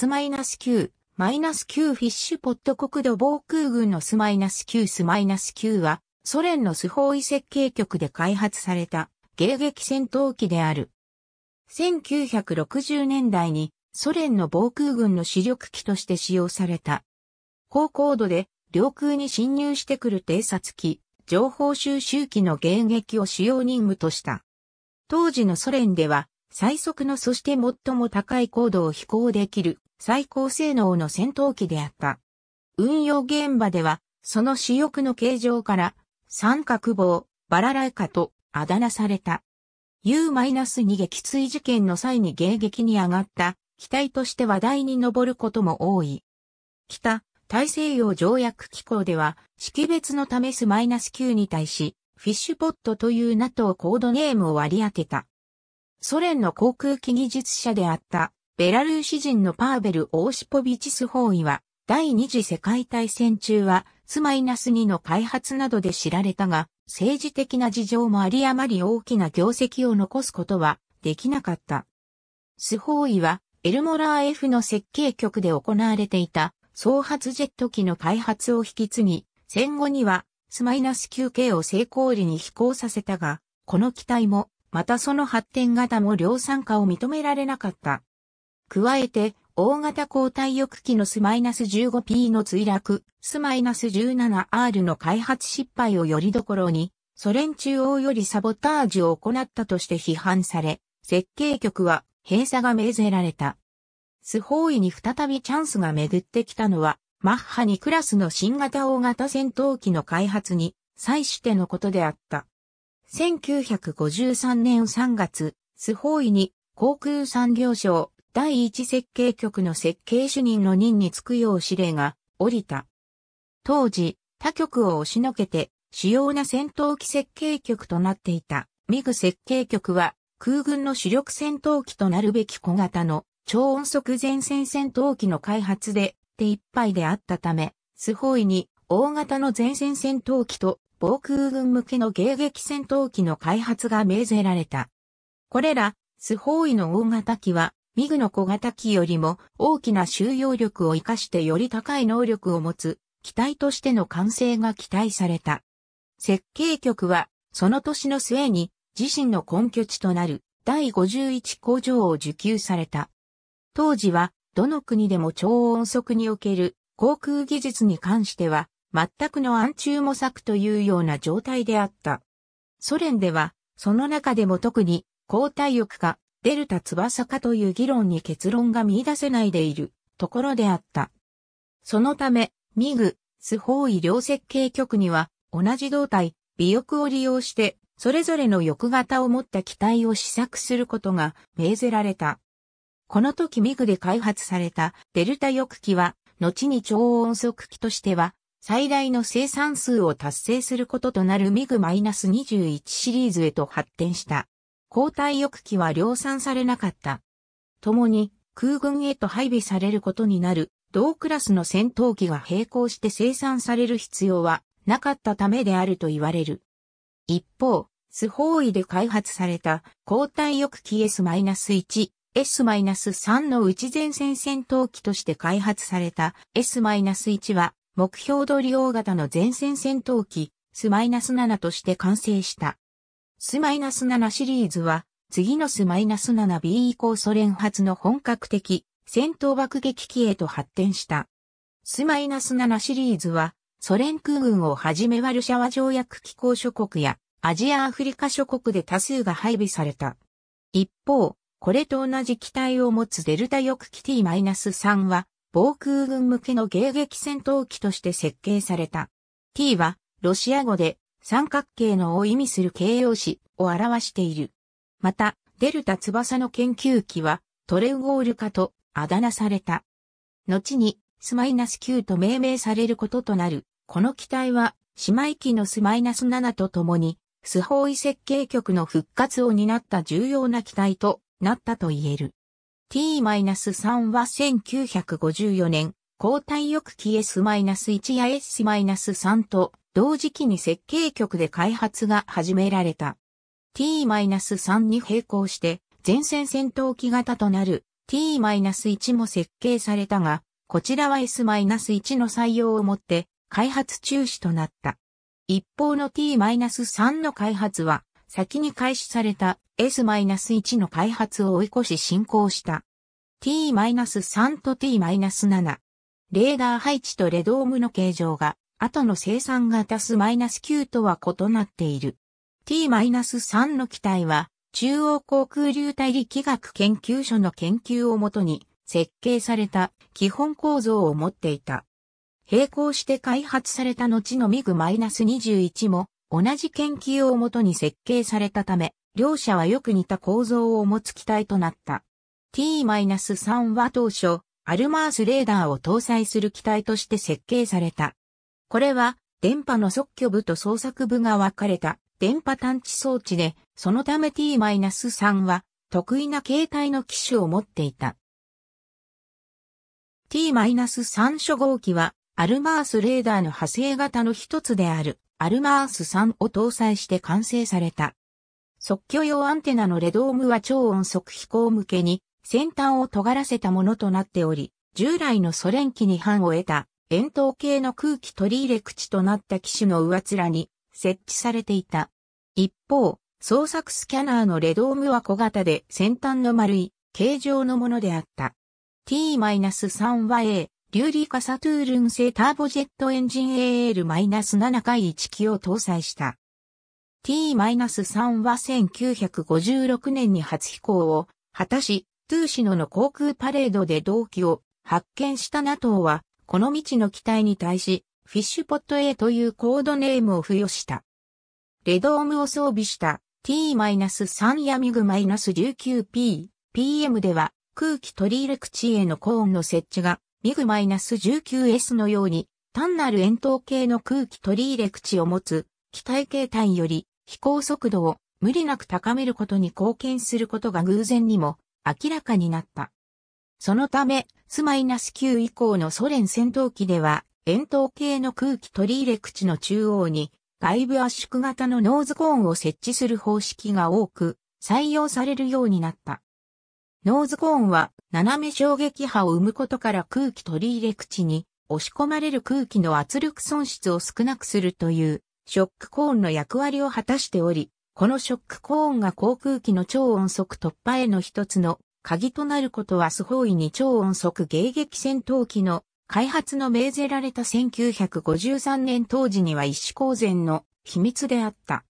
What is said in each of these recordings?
ス9マイナス9フィッシュポット国土防空軍のスマイナス9スマイナス9は、ソ連のスホーイ設計局で開発された迎撃戦闘機である。1960年代にソ連の防空軍の主力機として使用された。高高度で領空に侵入してくる偵察機、情報収集機の迎撃を主要任務とした。当時のソ連では最速のそして最も高い高度を飛行できる最高性能の戦闘機であった。運用現場では、その主翼の形状から、三角棒、バラライカとあだ名された。U-2 撃墜事件の際に迎撃に上がった機体として話題に上ることも多い。北、大西洋条約機構では、識別のためス -9 に対し、フィッシュポットという NATO コードネームを割り当てた。ソ連の航空機技術者であったベラルーシ人のパーベル・オーシポビチス包囲は第二次世界大戦中はスマイナス2の開発などで知られたが政治的な事情もありあまり大きな業績を残すことはできなかった。ス包囲はエルモラー F の設計局で行われていた総発ジェット機の開発を引き継ぎ、戦後にはスマイナス 9K を成功裏に飛行させたが、この機体もまたその発展型も量産化を認められなかった。加えて、大型交代翼機のスマイナス -15P の墜落、ス -17R の開発失敗をよりどころに、ソ連中央よりサボタージュを行ったとして批判され、設計局は閉鎖が命ぜられた。スホーイに再びチャンスが巡ってきたのは、マッハ2クラスの新型大型戦闘機の開発に、際してのことであった。1953年3月、スホーイに航空産業省第一設計局の設計主任の任に就くよう指令が降りた。当時、他局を押しのけて主要な戦闘機設計局となっていたミグ設計局は空軍の主力戦闘機となるべき小型の超音速前線戦闘機の開発で手一杯であったため、スホイに大型の前線戦闘機と防空軍向けの迎撃戦闘機の開発が命ぜられた。これら、スホーイの大型機は、ミグの小型機よりも大きな収容力を活かしてより高い能力を持つ、機体としての完成が期待された。設計局は、その年の末に、自身の根拠地となる第51工場を受給された。当時は、どの国でも超音速における航空技術に関しては、全くの暗中模索というような状態であった。ソ連では、その中でも特に、交代翼か、デルタ翼かという議論に結論が見出せないでいるところであった。そのため、ミグ、スホーイ両設計局には、同じ胴体、尾翼を利用して、それぞれの翼型を持った機体を試作することが命ぜられた。この時ミグで開発されたデルタ翼機は、後に超音速機としては最大の生産数を達成することとなるミグ -21 シリーズへと発展した。交代翼機は量産されなかった。共に空軍へと配備されることになる同クラスの戦闘機が並行して生産される必要はなかったためであると言われる。一方、スホーイで開発された交代翼機 S-1、S-3 の内前線戦闘機として開発された S-1 は目標通り大型の前線戦闘機、スマイナス7として完成した。スマイナス7シリーズは、次のスマイナス 7B 以降ソ連発の本格的戦闘爆撃機へと発展した。スマイナス7シリーズは、ソ連空軍をはじめワルシャワ条約機構諸国やアジアアフリカ諸国で多数が配備された。一方、これと同じ機体を持つデルタ翼機 T-3 は防空軍向けの迎撃戦闘機として設計された。T は、ロシア語で、三角形のを意味する形容詞を表している。また、デルタ翼の研究機は、トレウゴール化とあだ名された。後に、スマイナス9と命名されることとなる。この機体は、姉妹機のスマイナス7と共に、スホーイ設計局の復活を担った重要な機体となったと言える。t-3 は1954年、交代翼機 S-1 や S-3 と同時期に設計局で開発が始められた。T-3 に並行して前線戦闘機型となる T-1 も設計されたが、こちらは S-1 の採用をもって開発中止となった。一方の T-3 の開発は先に開始された S-1 の開発を追い越し進行した。T-3 と T-7。レーダー配置とレドームの形状が、後の生産型ス -9 とは異なっている。T-3 の機体は、中央航空流体力学研究所の研究をもとに設計された基本構造を持っていた。並行して開発された後の MiG-21 も同じ研究をもとに設計されたため、両者はよく似た構造を持つ機体となった。T-3 は当初、アルマースレーダーを搭載する機体として設計された。これは、電波の即居部と捜索部が分かれた電波探知装置で、そのため T-3 は得意な形態の機種を持っていた。T-3 初号機は、アルマースレーダーの派生型の一つである、アルマース3を搭載して完成された。即興用アンテナのレドームは超音速飛行向けに先端を尖らせたものとなっており、従来のソ連機に反を得た円筒形の空気取り入れ口となった機種の上面に設置されていた。一方、創作スキャナーのレドームは小型で先端の丸い形状のものであった。T-3 は A、リューリカサトゥールン製ターボジェットエンジン AL-7 回1機を搭載した。T-3 は1956年に初飛行を果たし、トゥーシノの航空パレードで同機を発見した NATO は、この未知の機体に対し、フィッシュポット A というコードネームを付与した。レドームを装備した T-3 やミグ -19P、PM では空気取り入れ口へのコーンの設置がミグ -19S のように単なる円筒形の空気取り入れ口を持つ機体形態より飛行速度を無理なく高めることに貢献することが偶然にも明らかになった。そのため、スマイナス9以降のソ連戦闘機では、円筒形の空気取り入れ口の中央に外部圧縮型のノーズコーンを設置する方式が多く採用されるようになった。ノーズコーンは斜め衝撃波を生むことから空気取り入れ口に押し込まれる空気の圧力損失を少なくするというショックコーンの役割を果たしており、このショックコーンが航空機の超音速突破への一つの鍵となることはスホイに超音速迎撃戦闘機の開発の命ぜられた1953年当時には一種公然の秘密であった。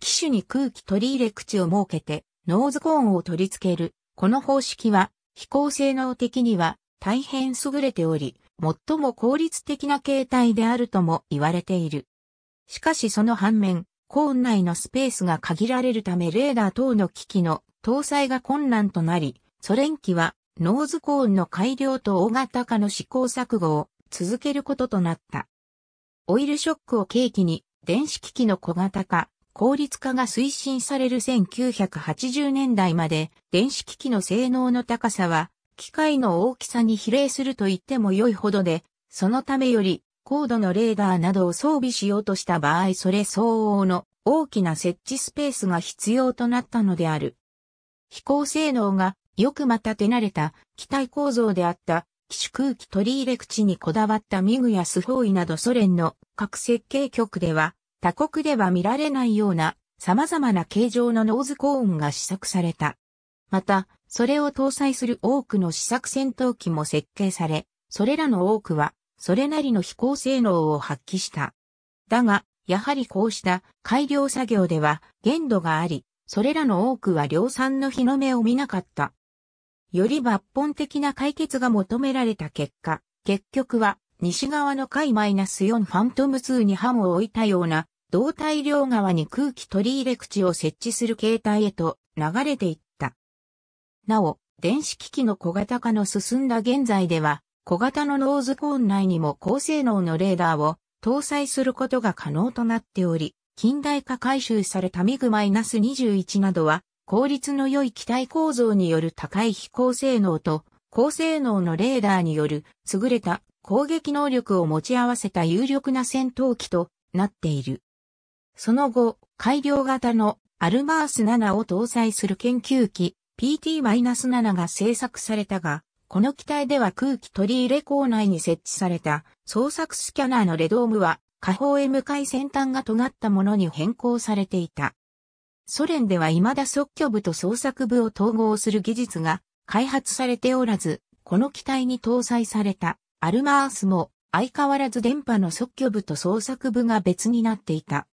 機種に空気取り入れ口を設けてノーズコーンを取り付ける。この方式は飛行性能的には大変優れており、最も効率的な形態であるとも言われている。しかしその反面、コーン内のスペースが限られるためレーダー等の機器の搭載が困難となり、ソ連機はノーズコーンの改良と大型化の試行錯誤を続けることとなった。オイルショックを契機に電子機器の小型化、効率化が推進される1980年代まで電子機器の性能の高さは機械の大きさに比例すると言っても良いほどで、そのためより高度のレーダーなどを装備しようとした場合それ相応の大きな設置スペースが必要となったのである。飛行性能がよくまた手慣れた機体構造であった機種空気取り入れ口にこだわったミグやスホーイなどソ連の各設計局では他国では見られないような様々な形状のノーズコーンが試作された。また、それを搭載する多くの試作戦闘機も設計され、それらの多くはそれなりの飛行性能を発揮した。だが、やはりこうした改良作業では限度があり、それらの多くは量産の日の目を見なかった。より抜本的な解決が求められた結果、結局は西側の海 -4 ファントム2にハムを置いたような胴体両側に空気取り入れ口を設置する形態へと流れていった。なお、電子機器の小型化の進んだ現在では、小型のノーズコーン内にも高性能のレーダーを搭載することが可能となっており、近代化改修されたミグ -21 などは、効率の良い機体構造による高い飛行性能と、高性能のレーダーによる優れた攻撃能力を持ち合わせた有力な戦闘機となっている。その後、改良型のアルマース7を搭載する研究機 PT-7 が製作されたが、この機体では空気取り入れ口内に設置された捜索スキャナーのレドームは下方へ向かい先端が尖ったものに変更されていた。ソ連では未だ即興部と捜索部を統合する技術が開発されておらず、この機体に搭載されたアルマースも相変わらず電波の即興部と捜索部が別になっていた。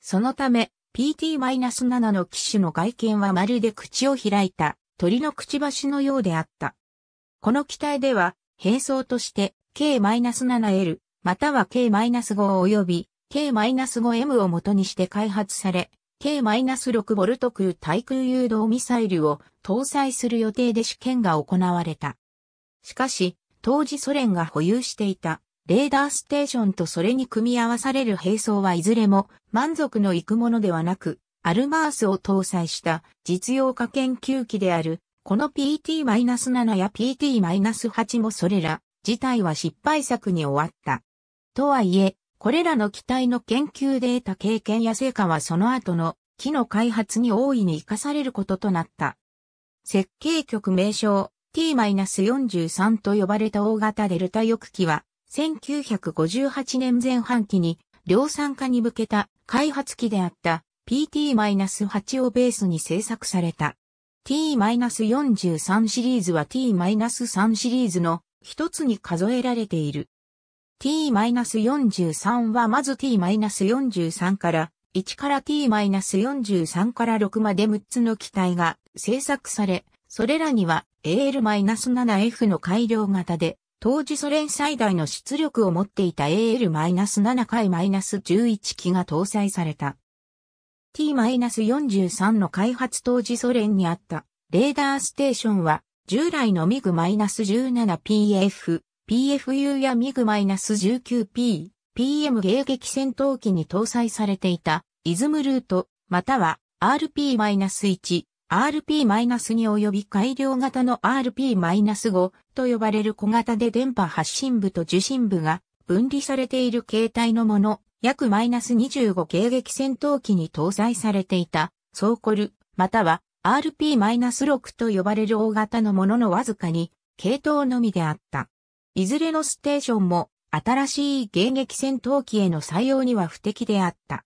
そのため PT-7 の機種の外見はまるで口を開いた鳥のくちばしのようであった。この機体では、並走として K-7L または K-5 及び K-5M を元にして開発され、K-6 ボルト対空誘導ミサイルを搭載する予定で試験が行われた。しかし、当時ソ連が保有していたレーダーステーションとそれに組み合わされる並走はいずれも満足のいくものではなく、アルマースを搭載した実用化研究機であるこの PT-7 や PT-8 もそれら自体は失敗作に終わった。とはいえ、これらの機体の研究で得た経験や成果はその後の機の開発に大いに活かされることとなった。設計局名称 T-43 と呼ばれた大型デルタ翼機は、1958年前半期に量産化に向けた開発機であった PT-8 をベースに製作された。T-43 シリーズは T-3 シリーズの一つに数えられている。T-43 はまず T-43 から1から T-43 から6まで6つの機体が製作され、それらには AL-7F の改良型で、当時ソ連最大の出力を持っていた AL-7 回 -11 機が搭載された。T-43 の開発当時ソ連にあったレーダーステーションは従来の MiG-17PF、PFU や MiG-19P、PM 迎撃戦闘機に搭載されていたイズムルート、または RP-1、RP-2 及び改良型の RP-5 と呼ばれる小型で電波発信部と受信部が分離されている形態のもの約マイナス25迎撃戦闘機に搭載されていた、ソーコル、または RP-6 と呼ばれる大型のもののわずかに、系統のみであった。いずれのステーションも、新しい迎撃戦闘機への採用には不適であった。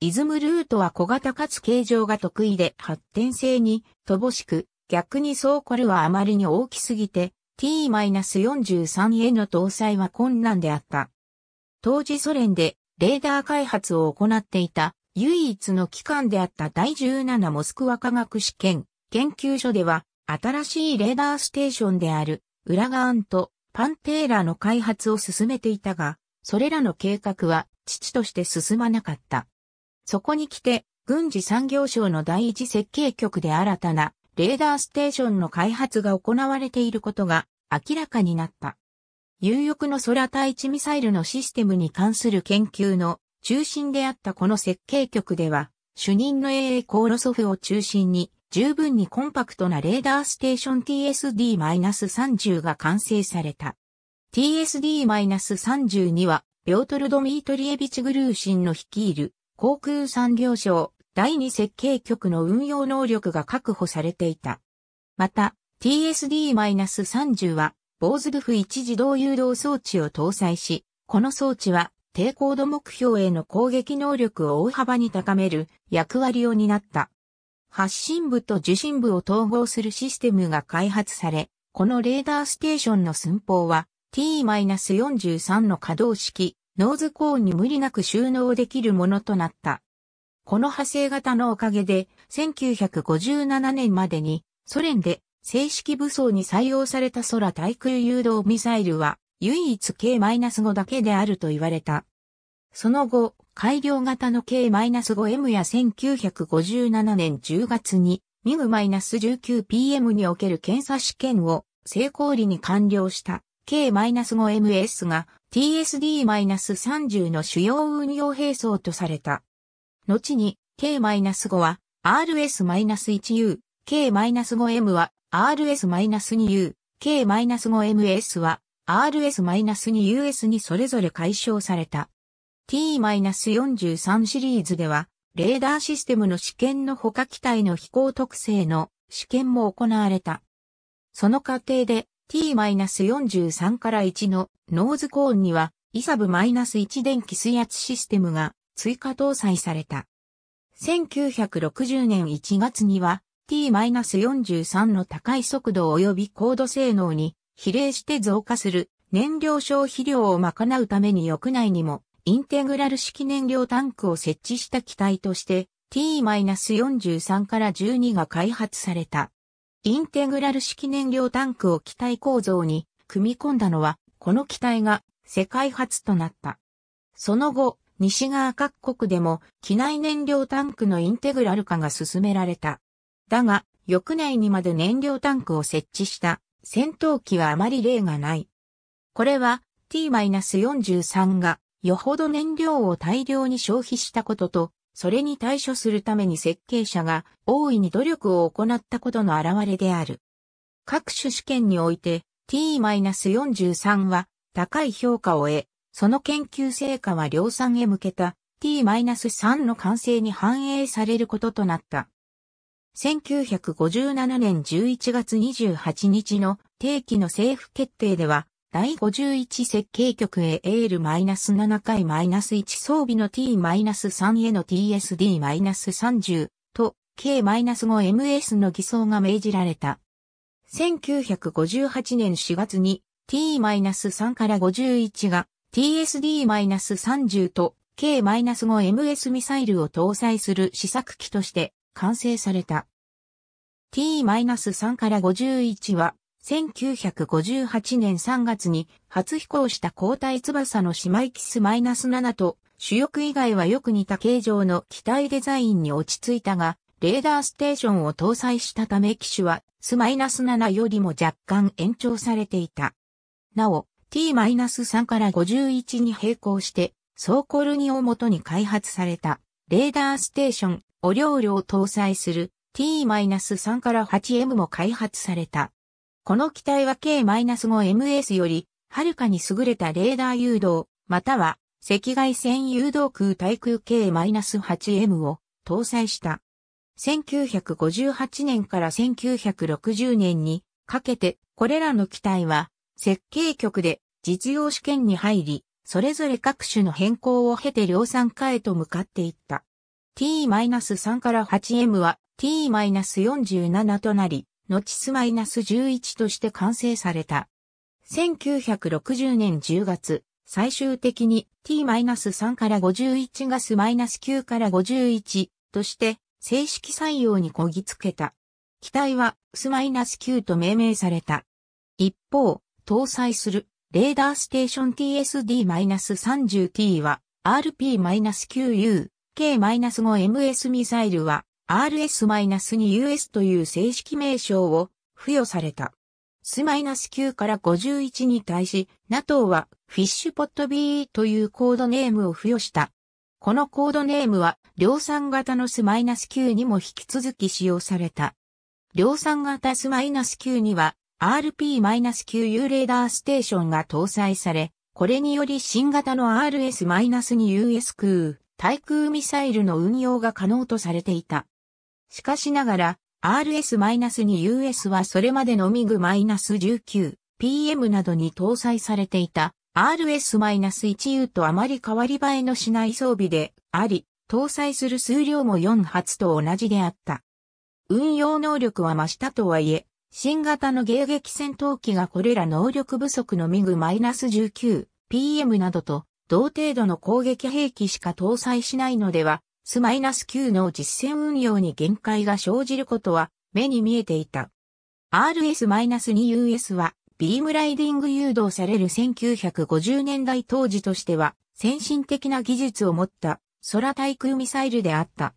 イズムルートは小型かつ形状が得意で発展性に乏しく、逆にソーコルはあまりに大きすぎて、T-43 への搭載は困難であった。当時ソ連でレーダー開発を行っていた唯一の機関であった第17モスクワ科学試験研究所では新しいレーダーステーションであるウラガーンとパンテーラの開発を進めていたが、それらの計画は父として進まなかった。そこに来て軍事産業省の第一設計局で新たなレーダーステーションの開発が行われていることが明らかになった。有翼の空対地ミサイルのシステムに関する研究の中心であったこの設計局では、主任の AA コーロソフを中心に、十分にコンパクトなレーダーステーション TSD-30 が完成された。t s d 3には、ビョートルド・ミートリエビチ・グルーシンの率いる航空産業省第二設計局の運用能力が確保されていた。また、TSD-30 はボーズルフ一自動誘導装置を搭載し、この装置は低高度目標への攻撃能力を大幅に高める役割を担った。発信部と受信部を統合するシステムが開発され、このレーダーステーションの寸法は T-43 の可動式、ノーズコーンに無理なく収納できるものとなった。この派生型のおかげで、1957年までにソ連で正式武装に採用された空対空誘導ミサイルは唯一 K-5 だけであると言われた。その後、改良型の K-5M や1957年10月にミグ -19PM における検査試験を成功裏に完了した K-5MS が TSD-30 の主要運用兵装とされた。後に K-5 は RS-1U、K-5M は RS-2U、K-5MS は RS-2US にそれぞれ解消された。T-43 シリーズでは、レーダーシステムの試験の他機体の飛行特性の試験も行われた。その過程で T-43 から1のノーズコーンには ISAB-1 電気水圧システムが追加搭載された。1960年1月には t 4 3の高い速度及び高度性能に比例して増加する燃料消費量を賄うために翼内にもインテグラル式燃料タンクを設置した機体として T-43 から12が開発された。インテグラル式燃料タンクを機体構造に組み込んだのは、この機体が世界初となった。その後、西側各国でも機内燃料タンクのインテグラル化が進められた。だが、翌年にまで燃料タンクを設置した戦闘機はあまり例がない。これは T-43 がよほど燃料を大量に消費したことと、それに対処するために設計者が大いに努力を行ったことの表れである。各種試験において T-43 は高い評価を得、その研究成果は量産へ向けた T-3 の完成に反映されることとなった。1957年11月28日の定期の政府決定では、第51設計局へ AL-7 回 -1 装備の T-3 への TSD-30 と K-5MS の偽装が命じられた。1958年4月に T-3 から51が TSD-30 と K-5MS ミサイルを搭載する試作機として完成された。t-3 から51は、1958年3月に初飛行した交代翼の姉妹キス -7 と主翼以外はよく似た形状の機体デザインに落ち着いたが、レーダーステーションを搭載したため機種はス -7 よりも若干延長されていた。なお、t-3 から51に並行して、ソーコルニをもとに開発された。レーダーステーション、お料理を搭載する T-3 から 8M も開発された。この機体は K-5MS より、はるかに優れたレーダー誘導、または赤外線誘導空対空 K-8M を搭載した。1958年から1960年にかけてこれらの機体は設計局で実用試験に入り、それぞれ各種の変更を経て量産化へと向かっていった。t-3 から 8m は t-47 となり、後ス -11 として完成された。1960年10月、最終的に t-3 から51ガス -9 から51として正式採用にこぎつけた。機体はス -9 と命名された。一方、搭載するレーダーステーション TSD-30T は RP-9U、K-5MS ミサイルは RS-2US という正式名称を付与された。S-9 から51に対し、NATO はフィッシュポット b というコードネームを付与した。このコードネームは量産型の S-9 にも引き続き使用された。量産型 S-9 には RP-9 U レーダーステーションが搭載され、これにより新型の RS-2US 空対空ミサイルの運用が可能とされていた。しかしながら、RS-2US はそれまでのミグ1 9 PM などに搭載されていた RS-1U とあまり変わり映えのしない装備であり、搭載する数量も4発と同じであった。運用能力は増したとはいえ、新型の迎撃戦闘機がこれら能力不足のミグ -19、PM などと同程度の攻撃兵器しか搭載しないのでは、ス -9 の実戦運用に限界が生じることは目に見えていた。RS-2US はビームライディング誘導される1950年代当時としては先進的な技術を持った空対空ミサイルであった。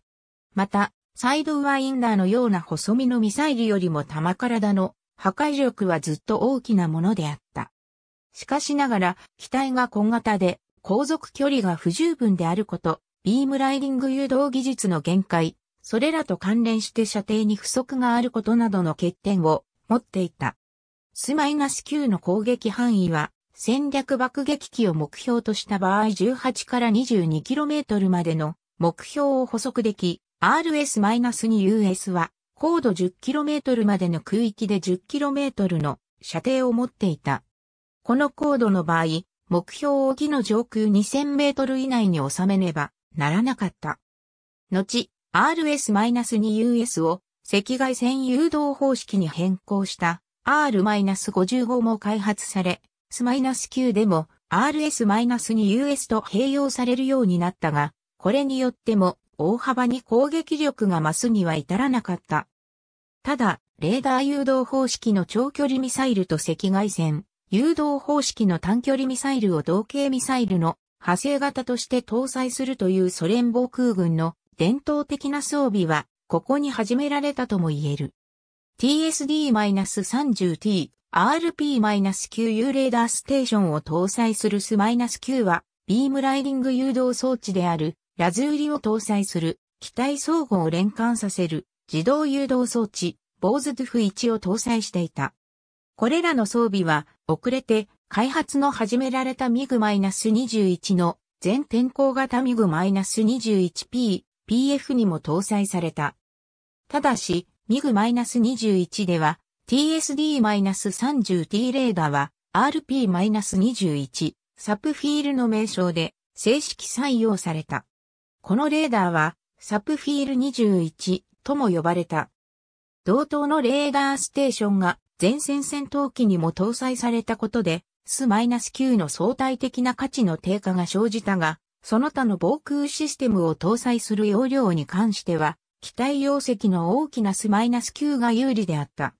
また、サイドワインダーのような細身のミサイルよりも弾体の破壊力はずっと大きなものであった。しかしながら、機体が小型で、航続距離が不十分であること、ビームライディング誘導技術の限界、それらと関連して射程に不足があることなどの欠点を持っていた。スマイナス9の攻撃範囲は、戦略爆撃機を目標とした場合18から 22km までの目標を捕捉でき、RS-2US は高度 10km までの空域で 10km の射程を持っていた。この高度の場合、目標を木の上空2000メートル以内に収めねばならなかった。後、RS-2US を赤外線誘導方式に変更した R-55 も開発され、S-9 でも RS-2US と併用されるようになったが、これによっても大幅に攻撃力が増すには至らなかった。ただ、レーダー誘導方式の長距離ミサイルと赤外線、誘導方式の短距離ミサイルを同型ミサイルの派生型として搭載するというソ連防空軍の伝統的な装備は、ここに始められたとも言える。TSD-30T、RP-9U レーダーステーションを搭載するス -9 は、ビームライディング誘導装置であるラズ売りを搭載する、機体相互を連関させる、自動誘導装置、ボーズドゥフ1を搭載していた。これらの装備は、遅れて、開発の始められたミグ -21 の全天候型ミグ -21P、PF にも搭載された。ただし、ミグ -21 では、TSD-30T レーダーは、RP-21、サプフィールの名称で正式採用された。このレーダーは、サプフィール21とも呼ばれた。同等のレーダーステーションが前線戦闘機にも搭載されたことで、ス9の相対的な価値の低下が生じたが、その他の防空システムを搭載する容量に関しては、機体容積の大きなス9が有利であった。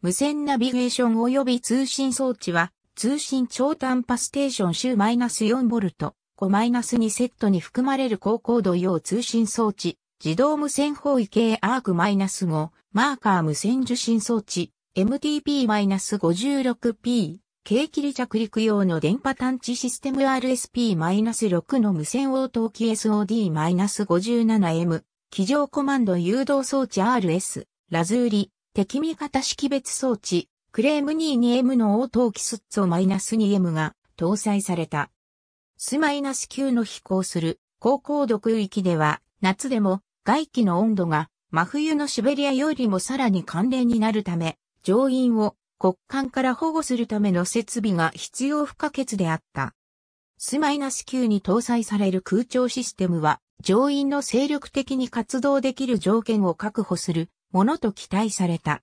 無線ナビゲーション及び通信装置は、通信超短波ステーション週 -4V、5-2セットに含まれる高高度用通信装置、自動無線方位系アーク -5、マーカー無線受信装置、MTP-56P、軽切り着陸用の電波探知システム RSP-6 の無線応答機 SOD-57M、機上コマンド誘導装置 RS、ラズーリ、敵味方識別装置、クレーム 22M の応答機スッツォ -2M が搭載された。スマイナス9の飛行する高高度空域では夏でも外気の温度が真冬のシベリアよりもさらに寒冷になるため乗員を国間から保護するための設備が必要不可欠であった。スマイナス9に搭載される空調システムは乗員の精力的に活動できる条件を確保するものと期待された。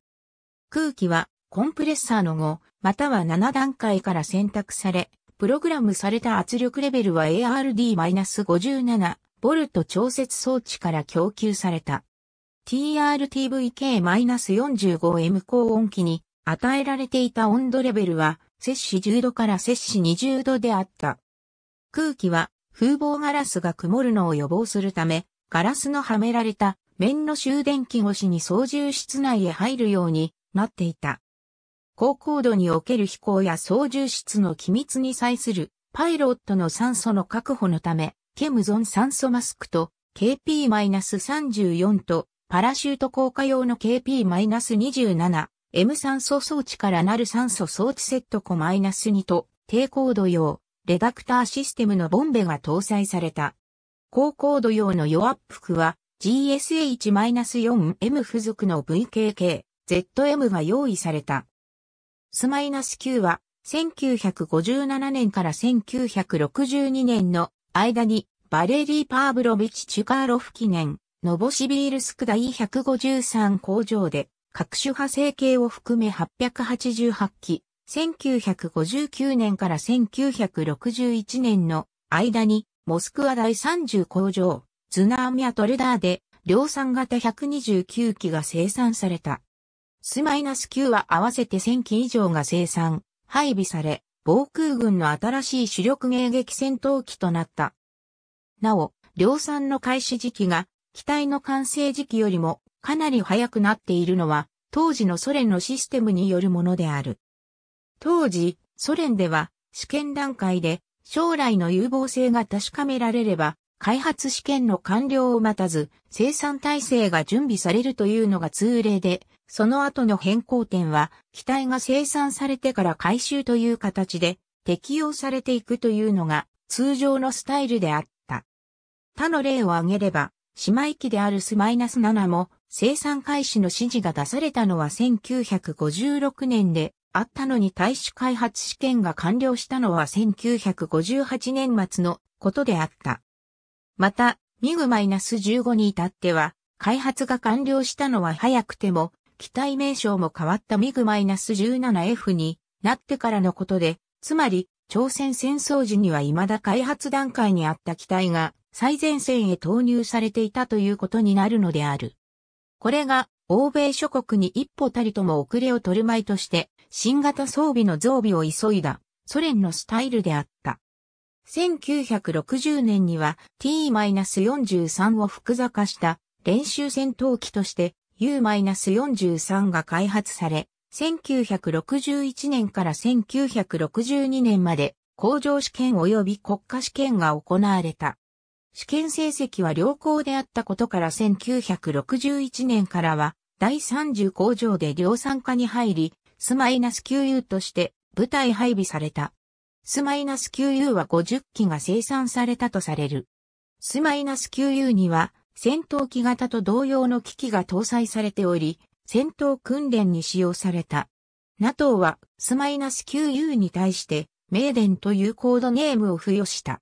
空気はコンプレッサーの後、または7段階から選択され、プログラムされた圧力レベルは ARD-57 ボルト調節装置から供給された。TRTVK-45M 高温機に与えられていた温度レベルは摂氏10度から摂氏20度であった。空気は風防ガラスが曇るのを予防するため、ガラスのはめられた面の終電機越しに操縦室内へ入るようになっていた。高高度における飛行や操縦室の機密に際するパイロットの酸素の確保のため、ケムゾン酸素マスクと KP-34 とパラシュート降下用の KP-27 M 酸素装置からなる酸素装置セット庫 -2 と低高度用レダクターシステムのボンベが搭載された。高高度用の弱アップ服は GSH-4M 付属の VKK ZM が用意された。スマイナス9は、1957年から1962年の間に、バレリー・パーブロビチ・チュカーロフ記念、ノボシビールスク第153工場で、各種派生系を含め888機、1959年から1961年の間に、モスクワ第30工場、ズナーミア・トルダーで、量産型129機が生産された。ス9は合わせて1000機以上が生産、配備され、防空軍の新しい主力迎撃戦闘機となった。なお、量産の開始時期が、機体の完成時期よりもかなり早くなっているのは、当時のソ連のシステムによるものである。当時、ソ連では、試験段階で、将来の有望性が確かめられれば、開発試験の完了を待たず、生産体制が準備されるというのが通例で、その後の変更点は、機体が生産されてから回収という形で適用されていくというのが通常のスタイルであった。他の例を挙げれば、姉妹機であるスマイナス7も生産開始の指示が出されたのは1956年であったのに対種開発試験が完了したのは1958年末のことであった。また、ミグマイナス15に至っては、開発が完了したのは早くても機体名称も変わったミグ -17F になってからのことで、つまり、朝鮮戦争時には未だ開発段階にあった機体が最前線へ投入されていたということになるのである。これが欧米諸国に一歩たりとも遅れを取るまいとして新型装備の増備を急いだソ連のスタイルであった。1960年には T-43 を複雑化した練習戦闘機として U-43 が開発され、1961年から1962年まで工場試験及び国家試験が行われた。試験成績は良好であったことから1961年からは第30工場で量産化に入り、スマイナス 9U として部隊配備された。スマイナス 9U は50機が生産されたとされる。スマイナス 9U には戦闘機型と同様の機器が搭載されており、戦闘訓練に使用された。NATO は S-9U に対してメーデンというコードネームを付与した。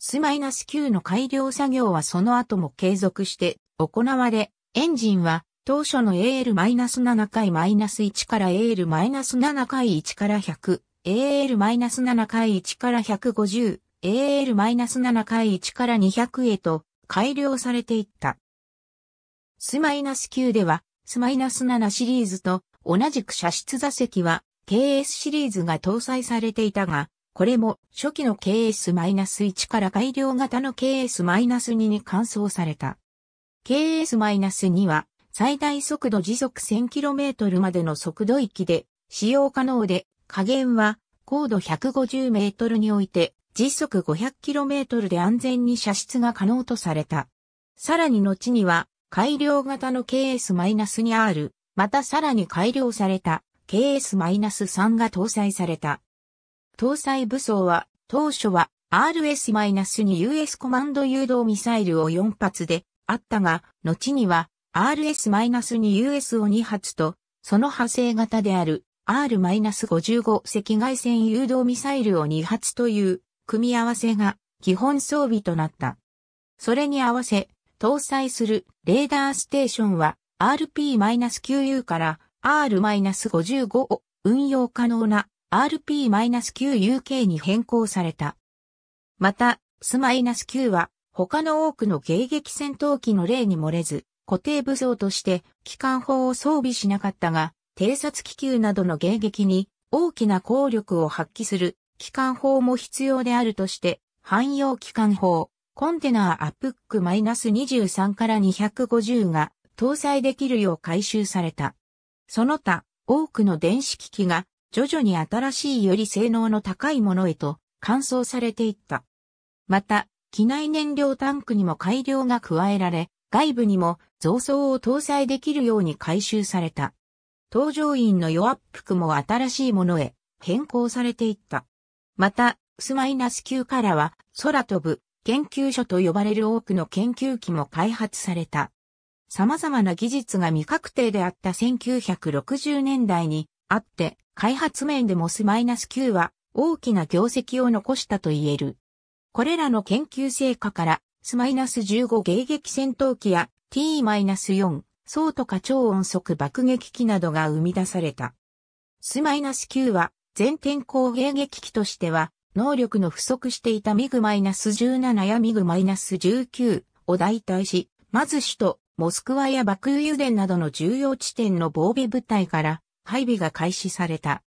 S-9 の改良作業はその後も継続して行われ、エンジンは当初の AL-7 回 -1 から AL-7 回1から100、AL-7 回1から150、AL-7 回1から200へと改良されていった。スマイナス9では、スマイナス7シリーズと同じく射出座席は KS シリーズが搭載されていたが、これも初期の KS-1 から改良型の KS-2 に換装された。KS-2 は最大速度時速 1000km までの速度域で使用可能で、下限は高度 150m において時速 500km で安全に射出が可能とされた。さらに後には、改良型の KS-2R、またさらに改良された KS-3 が搭載された。搭載武装は、当初は RS-2US コマンド誘導ミサイルを4発であったが、後には RS-2US を2発と、その派生型である R-55 赤外線誘導ミサイルを2発という組み合わせが基本装備となった。それに合わせ、搭載するレーダーステーションは RP-9U から R-55 を運用可能な RP-9UK に変更された。また、S-9 は他の多くの迎撃戦闘機の例に漏れず、固定武装として機関砲を装備しなかったが、偵察気球などの迎撃に大きな効力を発揮する機関法も必要であるとして、汎用機関法、コンテナアップック -23 から250が搭載できるよう改修された。その他、多くの電子機器が徐々に新しいより性能の高いものへと換装されていった。また、機内燃料タンクにも改良が加えられ、外部にも増装を搭載できるように改修された。搭乗員の弱っ服も新しいものへ変更されていった。また、S-9 からは空飛ぶ研究所と呼ばれる多くの研究機も開発された。様々な技術が未確定であった1960年代にあって、開発面でも S-9 は大きな業績を残したと言える。これらの研究成果から、S-15 迎撃戦闘機や T-4 ソートか超音速爆撃機などが生み出された。S-9 は全天候迎撃機としては、能力の不足していたミグ -17 やミグ -19 を代替し、まず首都、モスクワやバクー油田などの重要地点の防備部隊から配備が開始された。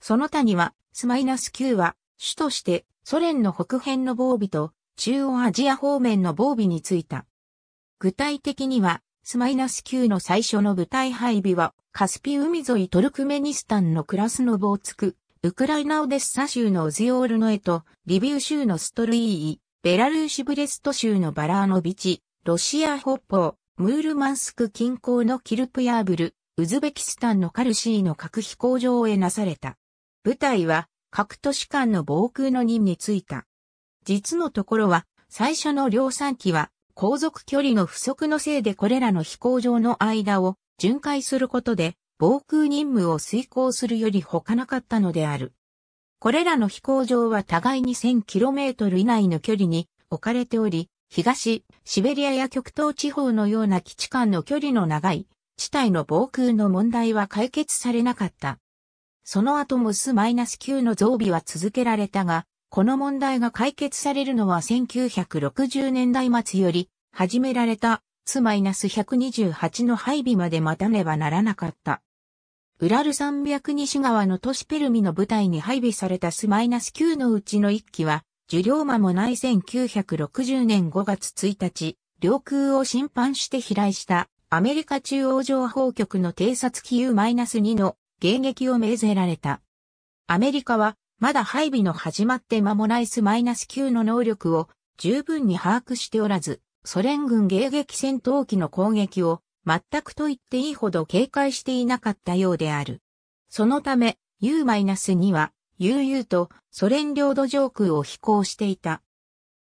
その他には、ス -9 は、主としてソ連の北辺の防備と中央アジア方面の防備についた。具体的には、ス -9 の最初の部隊配備はカスピ海沿いトルクメニスタンのクラスノボをつく、ウクライナオデッサ州のオズヨールノエと、リビウ州のストルイー、ベラルーシブレスト州のバラーノビチ、ロシア北方、ムールマンスク近郊のキルプヤーブル、ウズベキスタンのカルシーの核飛行場へなされた。部隊は各都市間の防空の任についた。実のところは、最初の量産機は、航続距離の不足のせいでこれらの飛行場の間を巡回することで防空任務を遂行するより他なかったのである。これらの飛行場は互いに 1000km 以内の距離に置かれており、東、シベリアや極東地方のような基地間の距離の長い地帯の防空の問題は解決されなかった。その後もス -9 の増備は続けられたが、この問題が解決されるのは1960年代末より始められたマイナス1 2 8の配備まで待たねばならなかった。ウラル山脈西側の都市ペルミの部隊に配備されたスマイナス -9 のうちの1機は、受領間もない1960年5月1日、領空を侵犯して飛来したアメリカ中央情報局の偵察機 U-2 の迎撃を命ぜられた。アメリカは、まだ配備の始まって間もないス -9 の能力を十分に把握しておらず、ソ連軍迎撃戦闘機の攻撃を全くと言っていいほど警戒していなかったようである。そのため U-2 は悠々とソ連領土上空を飛行していた。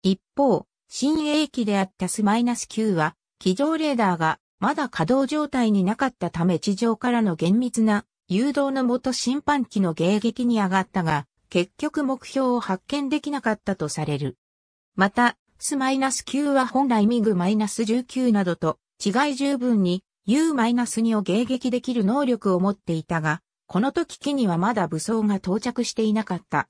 一方、新鋭機であったス -9 は、機上レーダーがまだ稼働状態になかったため地上からの厳密な誘導のもと審判機の迎撃に上がったが、結局目標を発見できなかったとされる。また、X-9 は本来 MiG-19 などと違い十分に U-2 を迎撃できる能力を持っていたが、この時機にはまだ武装が到着していなかった。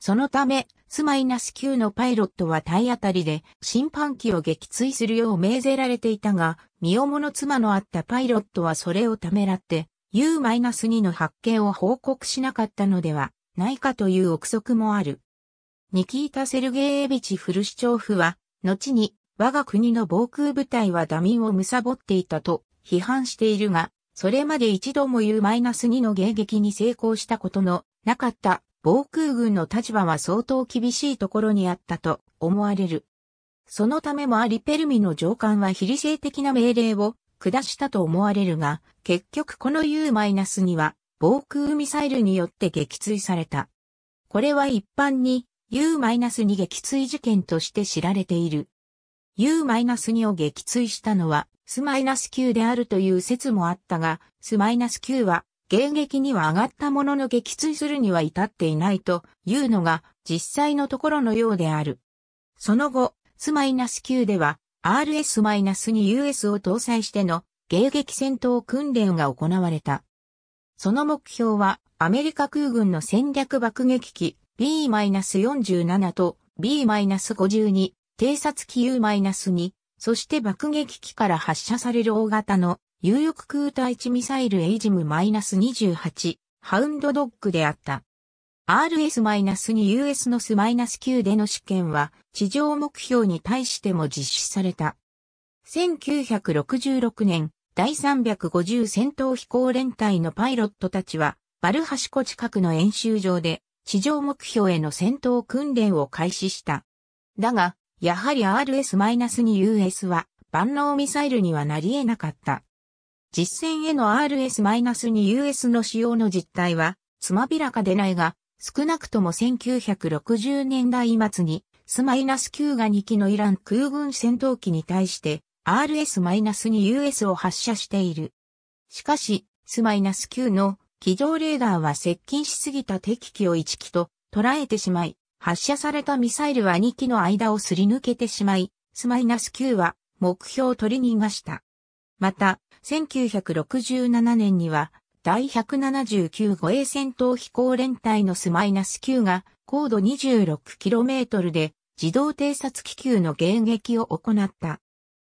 そのため、S-9 のパイロットは体当たりで審判機を撃墜するよう命ぜられていたが、身重の妻のあったパイロットはそれをためらって、U-2 の発見を報告しなかったのではないかという憶測もある。ニキータ・セルゲーエビチ・フルシチョーフは、後に我が国の防空部隊は打民を貪っていたと批判しているが、それまで一度も U-2 の迎撃に成功したことのなかった防空軍の立場は相当厳しいところにあったと思われる。そのためもありペルミの上官は非理性的な命令を下したと思われるが、結局この U-2 は防空ミサイルによって撃墜された。これは一般に U-2 撃墜事件として知られている。U-2 を撃墜したのはス -9 であるという説もあったが、ス -9 は迎撃には上がったものの撃墜するには至っていないというのが実際のところのようである。その後、ス -9 では RS-2US を搭載しての迎撃戦闘訓練が行われた。その目標はアメリカ空軍の戦略爆撃機 B-47 と B-52、偵察機 U-2、そして爆撃機から発射される大型の有翼空対地ミサイルエイジム -28、ハウンドドッグであった。RS-2US のス -9 での試験は地上目標に対しても実施された。1966年、第350戦闘飛行連隊のパイロットたちは、バルハシコ近くの演習場で、地上目標への戦闘訓練を開始した。だが、やはり RS-2US は万能ミサイルにはなり得なかった。実戦への RS-2US の使用の実態は、つまびらかでないが、少なくとも1960年代末に、S-9 が2機のイラン空軍戦闘機に対して、RS-2US を発射している。しかし、S-9 の機上レーダーは接近しすぎた敵機を1機と捉えてしまい、発射されたミサイルは2機の間をすり抜けてしまい、スマイナス9は目標を取り逃がした。また、1967年には、第179護衛戦闘飛行連隊のスマイナス9が高度 26km で自動偵察気球の迎撃を行った。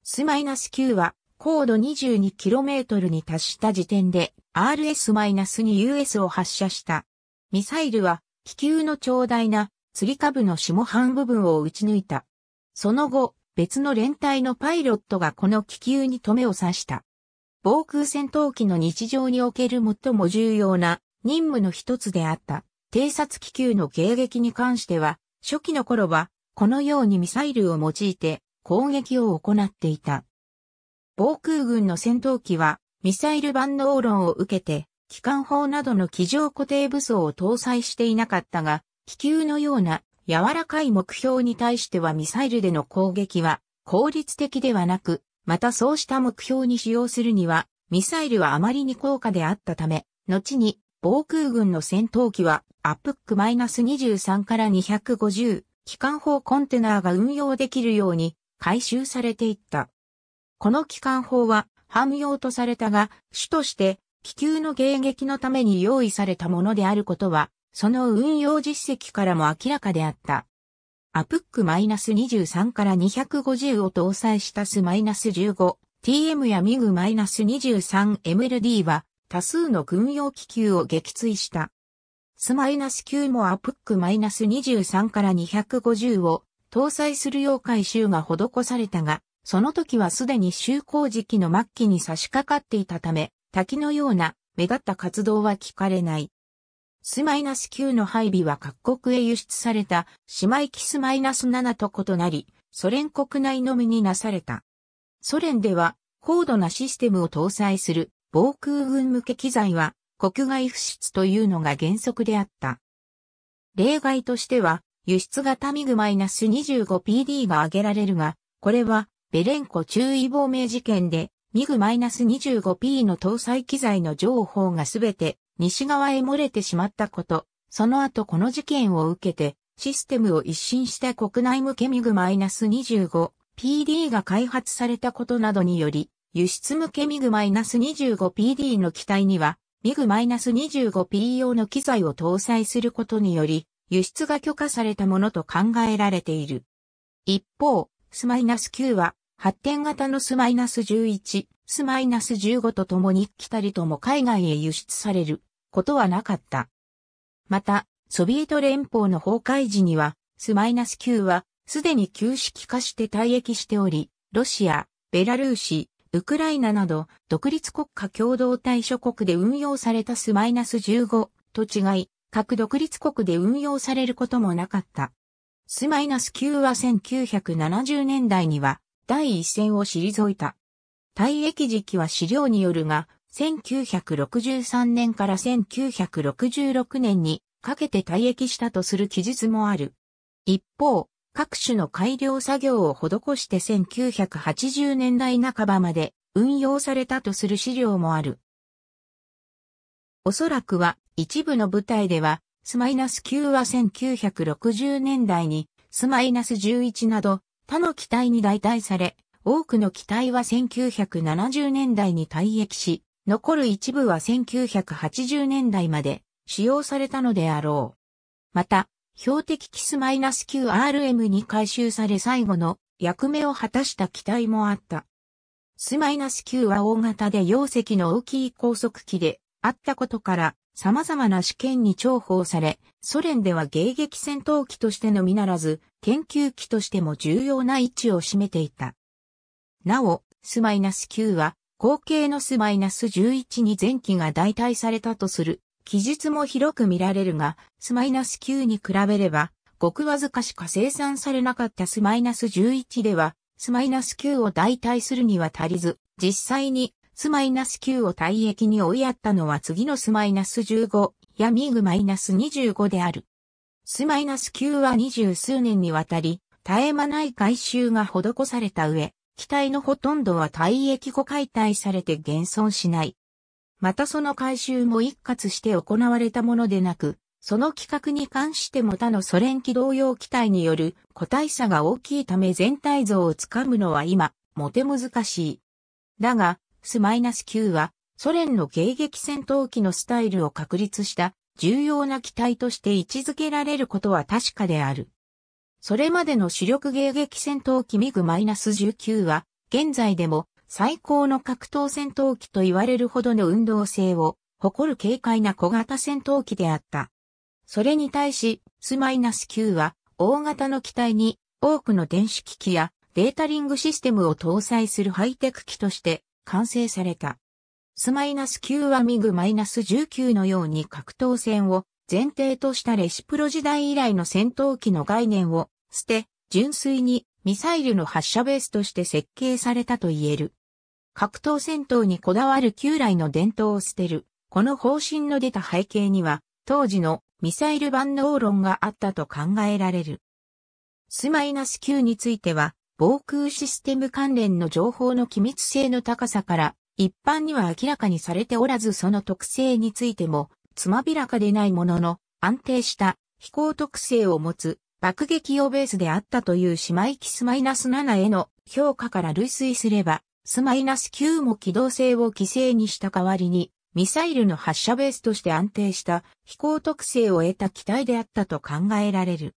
スマイナス9は高度 22km に達した時点で RS-2US を発射した。ミサイルは気球の長大な釣り株の下半部分を撃ち抜いた。その後、別の連隊のパイロットがこの気球に止めを刺した。防空戦闘機の日常における最も重要な任務の一つであった偵察気球の迎撃に関しては、初期の頃はこのようにミサイルを用いて攻撃を行っていた。防空軍の戦闘機は、ミサイル万能論を受けて、機関砲などの機上固定武装を搭載していなかったが、気球のような柔らかい目標に対してはミサイルでの攻撃は効率的ではなく、またそうした目標に使用するには、ミサイルはあまりに高価であったため、後に防空軍の戦闘機はアップック -23 から250機関砲コンテナーが運用できるように改修されていった。この機関砲は汎用とされたが、主として気球の迎撃のために用意されたものであることは、その運用実績からも明らかであった。アプック -23 から250を搭載したス -15、TM やミグ -23MLD は多数の軍用気球を撃墜した。ス -9 もアプック -23 から250を搭載するよう改修が施されたが、その時はすでに就航時期の末期に差し掛かっていたため、滝のような目立った活動は聞かれない。スマイナス9の配備は各国へ輸出された姉妹機ス7と異なり、ソ連国内のみになされた。ソ連では高度なシステムを搭載する防空軍向け機材は国外不出というのが原則であった。例外としては輸出型ミグ -25PD が挙げられるが、これはベレンコ注意亡命事件で、ミグ -25P の搭載機材の情報がすべて西側へ漏れてしまったこと、その後この事件を受けて、システムを一新した国内向けミグ -25PD が開発されたことなどにより、輸出向けミグ -25PD の機体には、ミグ -25P 用の機材を搭載することにより、輸出が許可されたものと考えられている。一方、ス -9 は、発展型のスマイナス11、スマイナス15と共に来たりとも海外へ輸出されることはなかった。また、ソビエト連邦の崩壊時には、スマイナス9は、すでに旧式化して退役しており、ロシア、ベラルーシ、ウクライナなど、独立国家共同体諸国で運用されたスマイナス15と違い、各独立国で運用されることもなかった。スマイナス9は1970年代には、第一線を退いた。退役時期は資料によるが、1963年から1966年にかけて退役したとする記述もある。一方、各種の改良作業を施して1980年代半ばまで運用されたとする資料もある。おそらくは一部の舞台では、スマイナス9は1960年代に、スマイナス11など他の機体に代替され、多くの機体は1970年代に退役し、残る一部は1980年代まで使用されたのであろう。また、標的キス -9RM に回収され最後の役目を果たした機体もあった。ス -9 は大型で容積の大きい高速機であったことから、様々な試験に重宝され、ソ連では迎撃戦闘機としてのみならず、研究機としても重要な位置を占めていた。なお、ス9は、後継のス1 1に前期が代替されたとする、記述も広く見られるが、ス9に比べれば、ごくわずかしか生産されなかったス1 1では、ス9を代替するには足りず、実際にスマイナス9を退役に追いやったのは次のスマイナス1 5やミグマイナス -25 である。スマイナス9は二十数年にわたり、絶え間ない改修が施された上、機体のほとんどは退役後解体されて現存しない。またその改修も一括して行われたものでなく、その規格に関しても他のソ連機動用機体による個体差が大きいため全体像をつかむのは今、もて難しい。だが、s 9は、ソ連の迎撃戦闘機のスタイルを確立した重要な機体として位置づけられることは確かである。それまでの主力迎撃戦闘機ミグ -19 は、現在でも最高の格闘戦闘機と言われるほどの運動性を誇る軽快な小型戦闘機であった。それに対し、s 9は、大型の機体に多くの電子機器やデータリングシステムを搭載するハイテク機として完成された。スマイナス9はミグマイナス1 9のように格闘戦を前提としたレシプロ時代以来の戦闘機の概念を捨て、純粋にミサイルの発射ベースとして設計されたと言える。格闘戦闘にこだわる旧来の伝統を捨てる。この方針の出た背景には、当時のミサイル万能論があったと考えられる。スマイナス9については、防空システム関連の情報の機密性の高さから一般には明らかにされておらずその特性についてもつまびらかでないものの安定した飛行特性を持つ爆撃用ベースであったというシマイキスマイナス -7 への評価から類推すればス -9 も機動性を規制にした代わりにミサイルの発射ベースとして安定した飛行特性を得た機体であったと考えられる。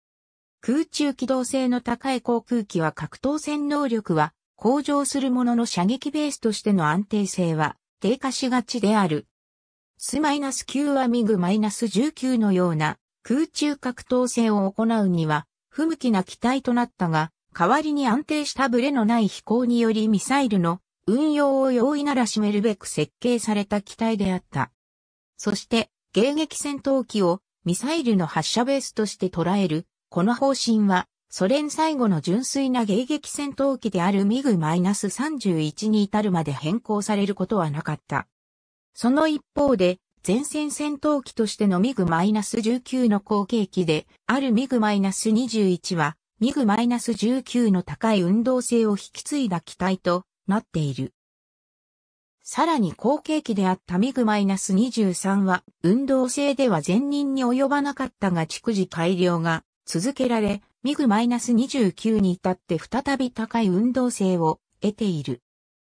空中機動性の高い航空機は格闘戦能力は向上するものの射撃ベースとしての安定性は低下しがちである。ス9はミグ -19 のような空中格闘戦を行うには不向きな機体となったが、代わりに安定したブレのない飛行によりミサイルの運用を容易ならしめるべく設計された機体であった。そして、迎撃戦闘機をミサイルの発射ベースとして捉えるこの方針は、ソ連最後の純粋な迎撃戦闘機であるミグ -31 に至るまで変更されることはなかった。その一方で、前線戦闘機としてのミグ -19 の後継機で、あるミグ -21 は、ミグ -19 の高い運動性を引き継いだ機体となっている。さらに後継機であったミグ -23 は、運動性では前任に及ばなかったが逐次改良が続けられ、ミグ -29 に至って再び高い運動性を得ている。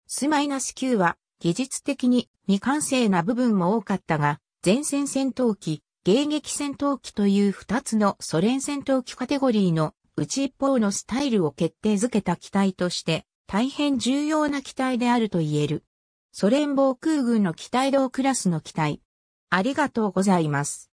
ス -9 は技術的に未完成な部分も多かったが、前線戦闘機、迎撃戦闘機という2つのソ連戦闘機カテゴリーのうち一方のスタイルを決定づけた機体として大変重要な機体であると言える。ソ連防空軍の機体同クラスの機体。ありがとうございます。